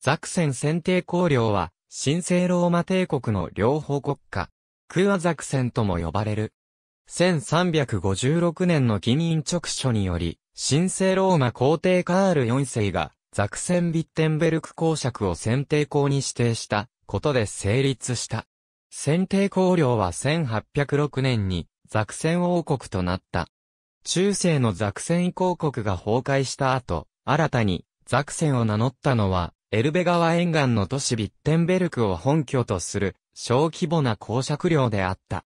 ザクセン選定公領は、神聖ローマ帝国の両方国家、クーアザクセンとも呼ばれる。1356年の議員直書により、神聖ローマ皇帝カール4世が、ザクセンビッテンベルク公爵を選定公に指定したことで成立した。選定公領は1806年にザクセン王国となった。中世のザクセン公国が崩壊した後、新たにザクセンを名乗ったのはエルベ川沿岸の都市ビッテンベルクを本拠とする小規模な公爵領であった。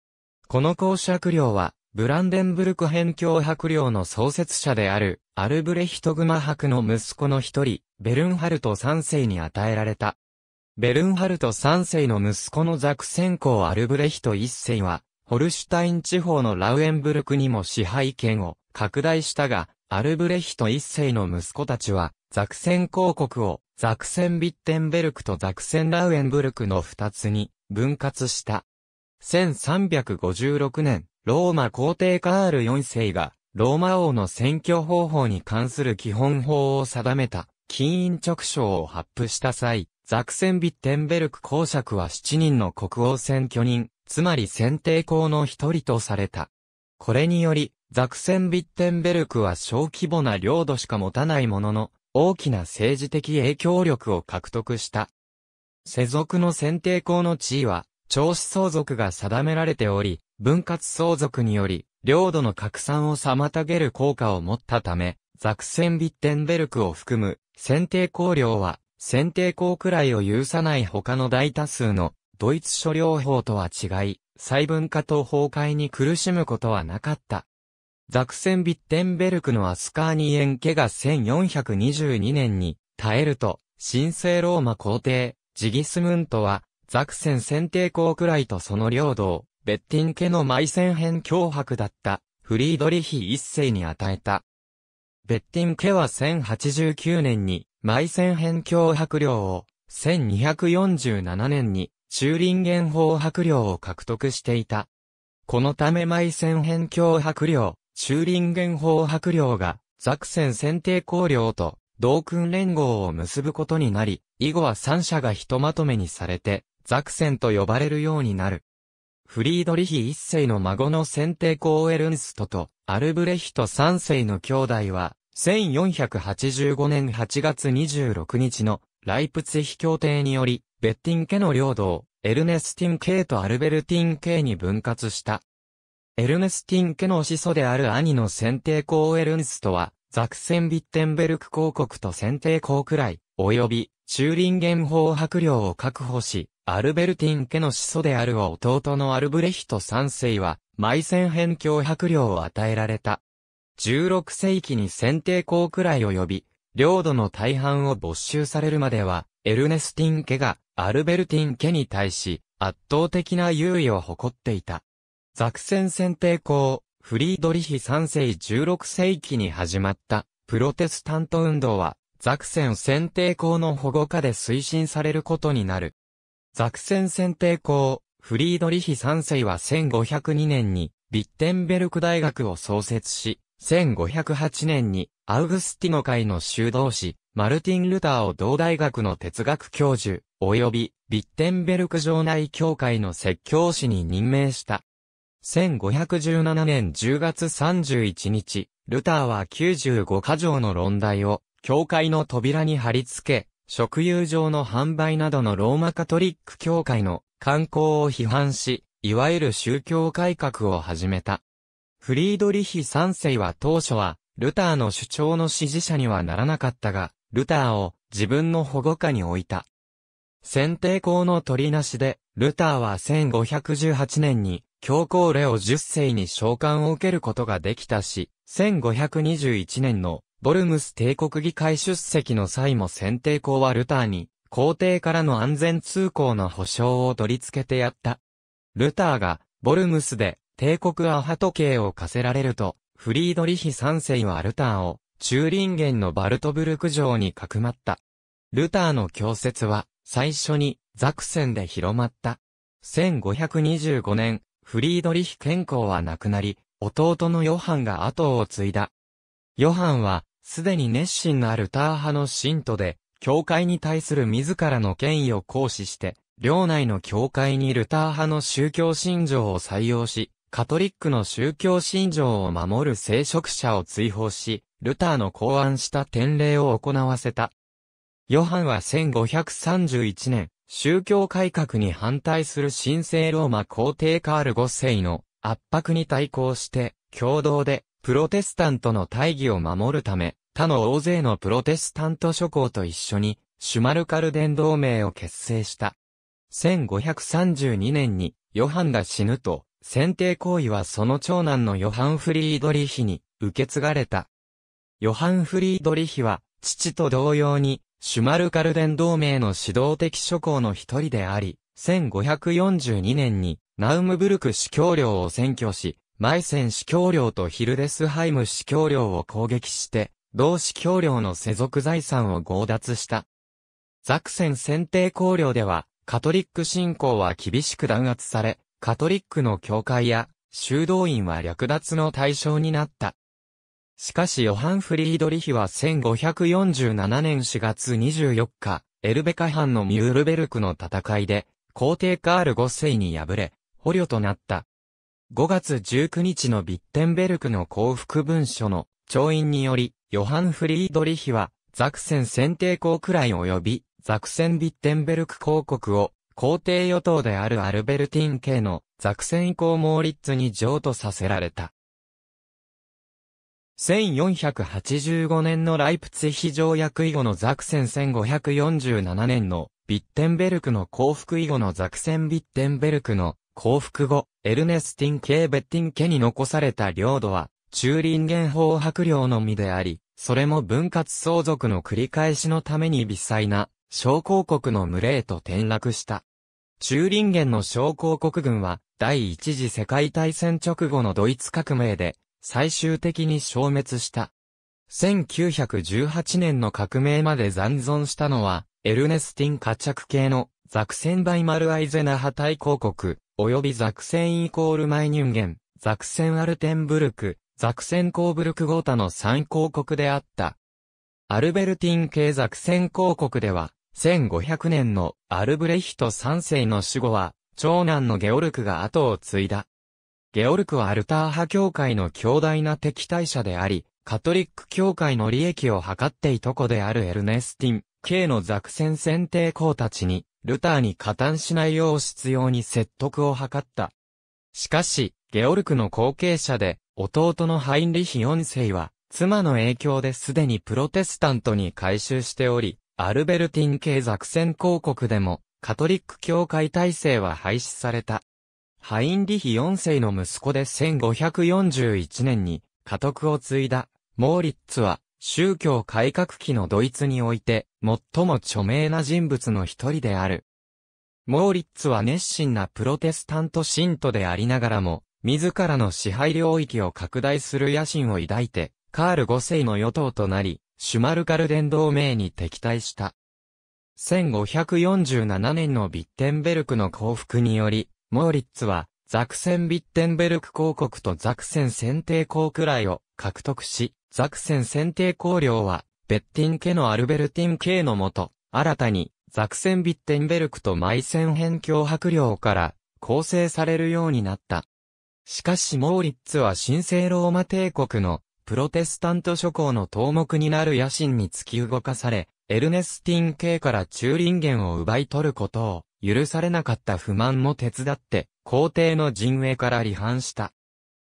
この公爵領は、ブランデンブルク辺境伯領の創設者である、アルブレヒトグマ伯の息子の一人、ベルンハルト3世に与えられた。ベルンハルト3世の息子のザクセン公アルブレヒト1世は、ホルシュタイン地方のラウエンブルクにも支配権を拡大したが、アルブレヒト1世の息子たちは、ザクセン公国をザクセンビッテンベルクとザクセンラウエンブルクの二つに分割した。1356年、ローマ皇帝カール4世が、ローマ王の選挙方法に関する基本法を定めた、金印直章を発布した際、ザクセンビッテンベルク公爵は7人の国王選挙人、つまり選定校の一人とされた。これにより、ザクセンビッテンベルクは小規模な領土しか持たないものの、大きな政治的影響力を獲得した。世俗の選定校の地位は、長子相続が定められており、分割相続により、領土の拡散を妨げる効果を持ったため、ザクセンビッテンベルクを含む、選定校領は、選定校くらいを許さない他の大多数の、ドイツ諸領法とは違い、細分化と崩壊に苦しむことはなかった。ザクセン・ビッテンベルクのアスカーニエン家が1422年に耐えると、神聖ローマ皇帝、ジギスムントは、ザクセン選定公くらいとその領土を、ベッティン家の埋戦編脅迫だった、フリードリヒ一世に与えた。ベッティン家は1089年に、埋戦編脅迫領を、1247年に、中林元法迫領を獲得していた。このため埋戦編脅迫領、中林元法白領が、ザクセン選定公領と、同訓連合を結ぶことになり、以後は三者がひとまとめにされて、ザクセンと呼ばれるようになる。フリードリヒ一世の孫の選定公エルンストと、アルブレヒト三世の兄弟は、1485年8月26日のライプツヒ協定により、ベッティン家の領土をエルネスティン系とアルベルティン系に分割した。エルネスティン家の始祖である兄の選定公エルンストは、ザクセンビッテンベルク公国と選定公くらい、及び、チューリンゲン法白領を確保し、アルベルティン家の始祖である弟のアルブレヒト3世は、マイセンヘン教領を与えられた。16世紀に選定公くらい及び、領土の大半を没収されるまでは、エルネスティン家がアルベルティン家に対し、圧倒的な優位を誇っていた。ザクセン選定校、フリードリヒ3世16世紀に始まったプロテスタント運動は、ザクセン選定校の保護下で推進されることになる。ザクセン選定校、フリードリヒ3世は1502年に、ビッテンベルク大学を創設し、1508年に、アウグスティノ会の修道士、マルティン・ルターを同大学の哲学教授、及び、ビッテンベルク城内教会の説教師に任命した。1517年10月31日、ルターは95箇条の論題を、教会の扉に貼り付け、食友上の販売などのローマカトリック教会の観光を批判し、いわゆる宗教改革を始めた。フリードリヒ三世は当初は、ルターの主張の支持者にはならなかったが、ルターを自分の保護下に置いた。選定校の取りなしで、ルターは1518年に教皇レオ10世に召喚を受けることができたし、1521年のボルムス帝国議会出席の際も選定校はルターに、皇帝からの安全通行の保障を取り付けてやった。ルターが、ボルムスで、帝国アハト系を課せられると、フリードリヒ三世はルターを、中林源のバルトブルク城にかくまった。ルターの教説は、最初に、ザクセンで広まった。1525年、フリードリヒ健康は亡くなり、弟のヨハンが後を継いだ。ヨハンは、すでに熱心なルター派の信徒で、教会に対する自らの権威を行使して、領内の教会にルター派の宗教信条を採用し、カトリックの宗教信条を守る聖職者を追放し、ルターの考案した典礼を行わせた。ヨハンは1531年、宗教改革に反対する神聖ローマ皇帝カール五世の圧迫に対抗して、共同でプロテスタントの大義を守るため、他の大勢のプロテスタント諸侯と一緒に、シュマルカルデン同盟を結成した。1532年に、ヨハンが死ぬと、選定行為はその長男のヨハン・フリードリヒに受け継がれた。ヨハン・フリードリヒは、父と同様に、シュマルカルデン同盟の指導的諸侯の一人であり、1542年にナウムブルク司教領を占拠し、マイセン司教領とヒルデスハイム司教領を攻撃して、同司教領の世俗財産を強奪した。ザクセン選定公領では、カトリック信仰は厳しく弾圧され、カトリックの教会や修道院は略奪の対象になった。しかしヨハン・フリードリヒは1547年4月24日、エルベカ藩のミュールベルクの戦いで、皇帝カール5世に敗れ、捕虜となった。5月19日のビッテンベルクの降伏文書の調印により、ヨハン・フリードリヒは、ザクセン選定公くらい及び、ザクセンビッテンベルク公国を、皇帝与党であるアルベルティン系のザクセン公モーリッツに譲渡させられた。1485年のライプツィヒ条約以後のザクセン1547年のビッテンベルクの降伏以後のザクセンビッテンベルクの降伏後、エルネスティンケーベッティン家に残された領土は、ン林原法白領のみであり、それも分割相続の繰り返しのために微細な小公国の群れへと転落した。ンゲ原の小公国軍は、第一次世界大戦直後のドイツ革命で、最終的に消滅した。1918年の革命まで残存したのは、エルネスティンカチャク系のザクセンバイマルアイゼナハ大公国、及びザクセンイコールマイニュンゲン、ザクセンアルテンブルク、ザクセンコーブルクゴータの3公国であった。アルベルティン系ザクセン公国では、1500年のアルブレヒト3世の死後は、長男のゲオルクが後を継いだ。ゲオルクはアルター派教会の強大な敵対者であり、カトリック教会の利益を図っていとこであるエルネスティン、K のザクセン選定校たちに、ルターに加担しないよう執拗に説得を図った。しかし、ゲオルクの後継者で、弟のハインリヒ4世は、妻の影響ですでにプロテスタントに改修しており、アルベルティン系ザクセン公国でも、カトリック教会体制は廃止された。ハインリヒ4世の息子で1541年に家督を継いだ、モーリッツは宗教改革期のドイツにおいて最も著名な人物の一人である。モーリッツは熱心なプロテスタント信徒でありながらも、自らの支配領域を拡大する野心を抱いて、カール5世の与党となり、シュマルカルデン同盟に敵対した。1547年のビッテンベルクの降伏により、モーリッツは、ザクセン・ビッテンベルク公国とザクセン選定公くらいを獲得し、ザクセン選定公領は、ベッティン家のアルベルティン系のもと、新たに、ザクセン・ビッテンベルクとマイセン辺境伯領から構成されるようになった。しかしモーリッツは神聖ローマ帝国のプロテスタント諸侯の頭目になる野心に突き動かされ、エルネスティン系から中林源を奪い取ることを許されなかった不満も手伝って、皇帝の陣営から離反した。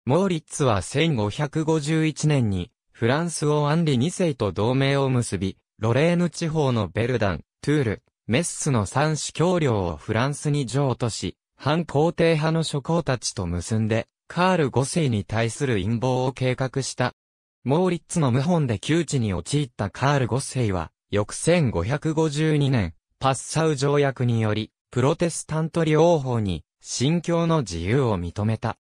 モーリッツは1551年に、フランス王アンリ2世と同盟を結び、ロレーヌ地方のベルダン、トゥール、メッスの三子教領をフランスに譲渡し、反皇帝派の諸侯たちと結んで、カール5世に対する陰謀を計画した。モーリッツの謀反で窮地に陥ったカール5世は、翌1552年、パッサウ条約により、プロテスタント両法に、信教の自由を認めた。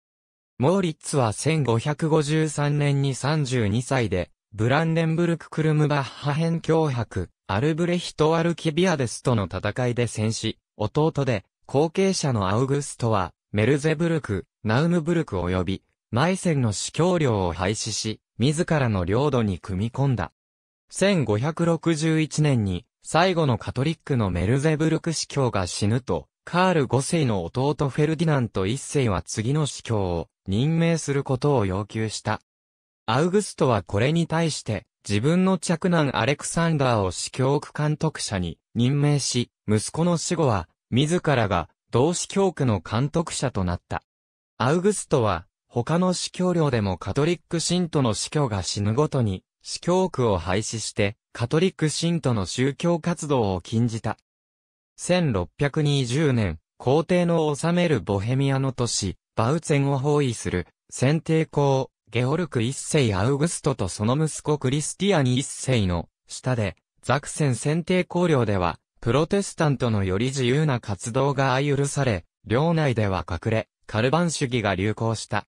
モーリッツは1553年に32歳で、ブランデンブルク・クルムバッハ編脅迫、アルブレヒト・アルキビアデスとの戦いで戦死、弟で、後継者のアウグストは、メルゼブルク、ナウムブルク及び、マイセンの司教領を廃止し、自らの領土に組み込んだ。1561年に、最後のカトリックのメルゼブルク司教が死ぬと、カール5世の弟フェルディナント1世は次の司教を任命することを要求した。アウグストはこれに対して、自分の着男アレクサンダーを司教区監督者に任命し、息子の死後は、自らが同司教区の監督者となった。アウグストは、他の司教領でもカトリック信徒の司教が死ぬごとに、司教区を廃止して、カトリック信徒の宗教活動を禁じた。1620年、皇帝の治めるボヘミアの都市、バウツェンを包囲する、先帝公、ゲオルク一世アウグストとその息子クリスティアニ一世の下で、ザクセン先帝公領では、プロテスタントのより自由な活動が相許され、領内では隠れ、カルバン主義が流行した。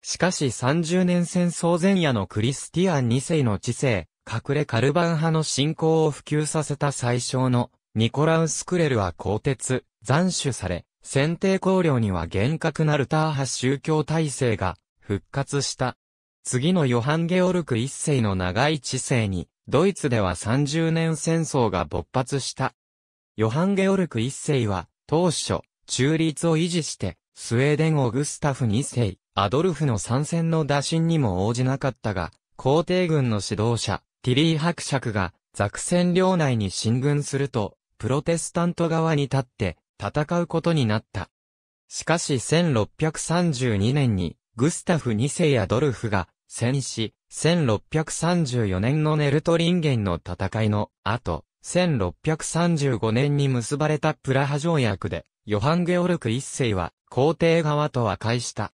しかし30年戦争前夜のクリスティアン2世の知性、隠れカルバン派の信仰を普及させた最小のニコラウス・クレルは鋼鉄、斬首され、選定考領には厳格なルター派宗教体制が復活した。次のヨハン・ゲオルク一世の長い治世に、ドイツでは30年戦争が勃発した。ヨハン・ゲオルク一世は、当初、中立を維持して、スウェーデン・オグスタフ二世、アドルフの参戦の打診にも応じなかったが、皇帝軍の指導者、ティリー伯爵がザクセン領内に進軍すると、プロテスタント側に立って戦うことになった。しかし1632年にグスタフ2世やドルフが戦死、1634年のネルトリンゲンの戦いの後、1635年に結ばれたプラハ条約で、ヨハン・ゲオルク1世は皇帝側と和解した。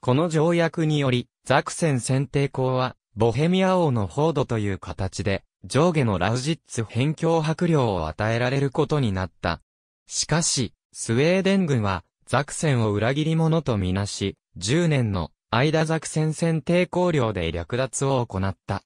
この条約により、ザクセン選定校はボヘミア王のフォードという形で、上下のラウジッツ辺境迫領を与えられることになった。しかし、スウェーデン軍は、ザクセンを裏切り者とみなし、10年の間ザクセン戦抵抗領で略奪を行った。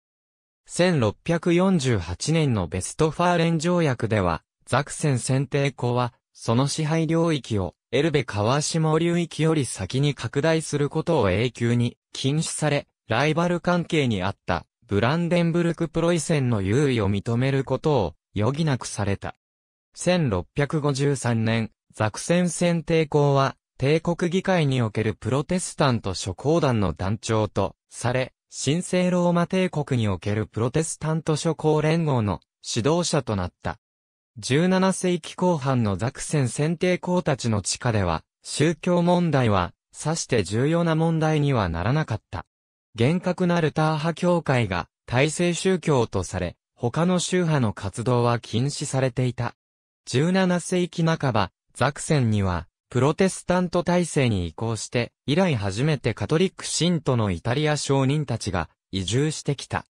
1648年のベストファーレン条約では、ザクセン戦抵抗は、その支配領域を、エルベ川下流域より先に拡大することを永久に禁止され、ライバル関係にあったブランデンブルク・プロイセンの優位を認めることを余儀なくされた。1653年、ザクセン戦抵抗は、帝国議会におけるプロテスタント諸公団の団長とされ、神聖ローマ帝国におけるプロテスタント諸公連合の指導者となった。17世紀後半のザクセン選定校たちの地下では、宗教問題は、さして重要な問題にはならなかった。厳格なルター派教会が体制宗教とされ、他の宗派の活動は禁止されていた。17世紀半ば、ザクセンには、プロテスタント体制に移行して、以来初めてカトリック信徒のイタリア商人たちが移住してきた。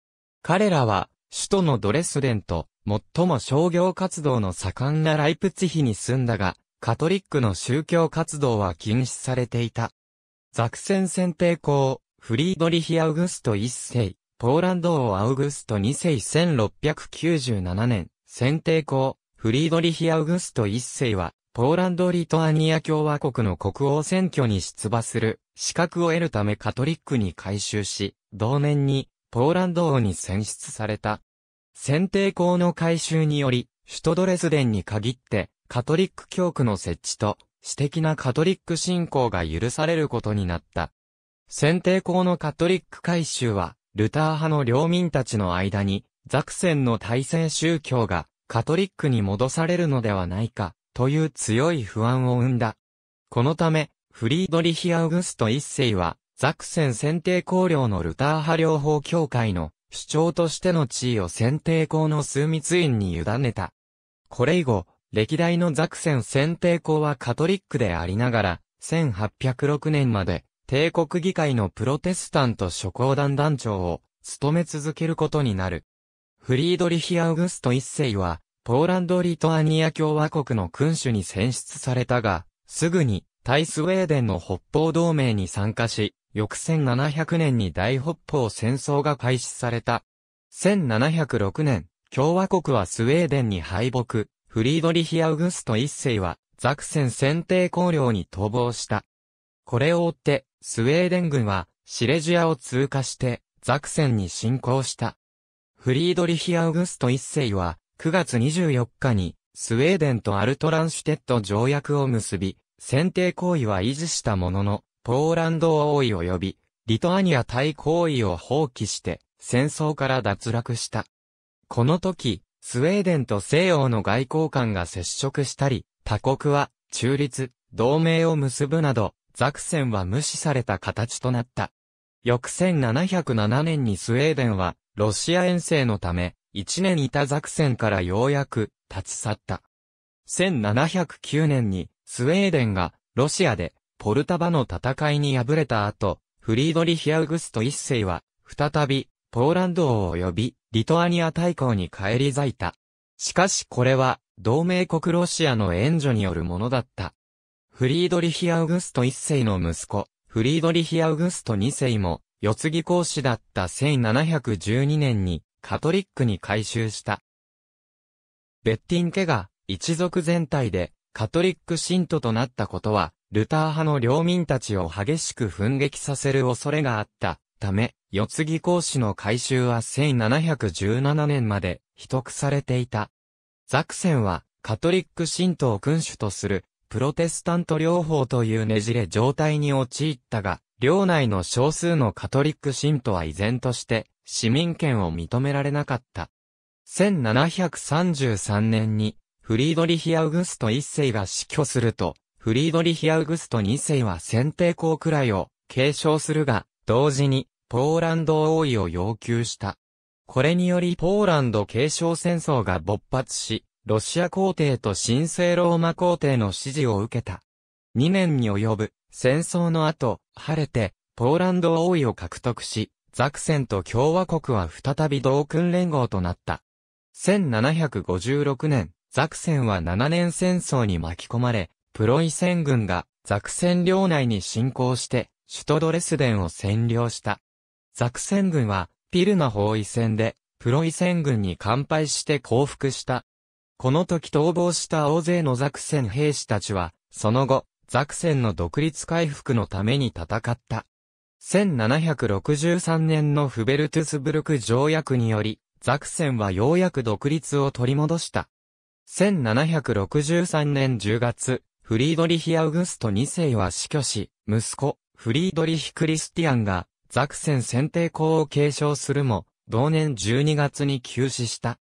彼らは、首都のドレスデンと、最も商業活動の盛んなライプツィヒに住んだが、カトリックの宗教活動は禁止されていた。ザクセン選定校、フリードリヒ・アウグスト1世、ポーランド王アウグスト2世1697年、選定公、フリードリヒ・アウグスト1世は、ポーランド・リトアニア共和国の国王選挙に出馬する資格を得るためカトリックに改修し、同年にポーランド王に選出された。選定公の改修により、首都ドレスデンに限ってカトリック教区の設置と、私的なカトリック信仰が許されることになった。選定校のカトリック改宗は、ルター派の領民たちの間に、ザクセンの対戦宗教がカトリックに戻されるのではないか、という強い不安を生んだ。このため、フリードリヒ・アウグスト一世は、ザクセン選定公領のルター派両方協会の主張としての地位を選定公の枢密院に委ねた。これ以後、歴代のザクセン選定公はカトリックでありながら、1806年まで帝国議会のプロテスタント諸公団団長を務め続けることになる。フリードリヒ・アウグスト一世は、ポーランド・リトアニア共和国の君主に選出されたが、すぐに、対スウェーデンの北方同盟に参加し、翌1700年に大北方戦争が開始された。1706年、共和国はスウェーデンに敗北、フリードリヒ・アウグスト一世は、ザクセン選定公領に逃亡した。これを追って、スウェーデン軍はシレジアを通過してザクセンに侵攻した。フリードリヒ・アウグスト一世は9月24日にスウェーデンとアルトランシュテッド条約を結び、選定行為は維持したものの、ポーランド王位及び、リトアニア対行為を放棄して戦争から脱落した。この時、スウェーデンと西洋の外交官が接触したり、他国は中立、同盟を結ぶなど、ザクセンは無視された形となった。翌1707年にスウェーデンは、ロシア遠征のため、1年いたザクセンからようやく、立ち去った。1709年に、スウェーデンが、ロシアで、ポルタバの戦いに敗れた後、フリードリヒ・アウグスト一世は、再び、ポーランドを及び、リトアニア大公に返り咲いた。しかしこれは、同盟国ロシアの援助によるものだった。フリードリヒ・アウグスト一世の息子、フリードリヒ・アウグスト二世も、世継ぎ公使だった1712年に、カトリックに改宗した。ベッティン家が、一族全体で、カトリック信徒となったことは、ルター派の領民たちを激しく奮撃させる恐れがあった。ため、世継ぎ公使の改修は1717年まで、秘匿されていた。ザクセンは、カトリック神を君主とする、プロテスタント療法というねじれ状態に陥ったが、領内の少数のカトリック信徒は依然として市民権を認められなかった。1733年にフリードリヒ・アウグスト一世が死去すると、フリードリヒ・アウグスト二世は選定校くらいを継承するが、同時にポーランド王位を要求した。これによりポーランド継承戦争が勃発し、ロシア皇帝と神聖ローマ皇帝の支持を受けた。2年に及ぶ戦争の後、晴れて、ポーランド王位を獲得し、ザクセンと共和国は再び同訓連合となった。1756年、ザクセンは7年戦争に巻き込まれ、プロイセン軍がザクセン領内に侵攻して、首都ドレスデンを占領した。ザクセン軍は、ピルナ包囲戦で、プロイセン軍に完敗して降伏した。この時逃亡した大勢のザクセン兵士たちは、その後、ザクセンの独立回復のために戦った。1763年のフベルトゥスブルク条約により、ザクセンはようやく独立を取り戻した。1763年10月、フリードリヒ・アウグスト2世は死去し、息子、フリードリヒ・クリスティアンが、ザクセン選定校を継承するも、同年12月に急死した。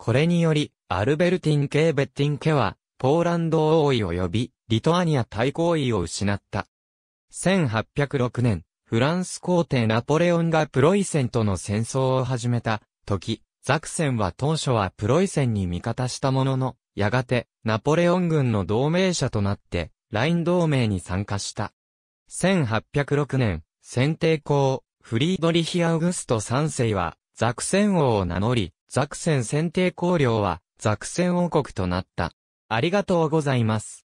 これにより、アルベルティン系ベッティン家は、ポーランド王位及び、リトアニア対抗位を失った。1806年、フランス皇帝ナポレオンがプロイセンとの戦争を始めた時、ザクセンは当初はプロイセンに味方したものの、やがて、ナポレオン軍の同盟者となって、ライン同盟に参加した。1806年、先帝公、フリードリヒ・アウグスト3世は、ザクセン王を名乗り、ザクセン選定公領はザクセン王国となった。ありがとうございます。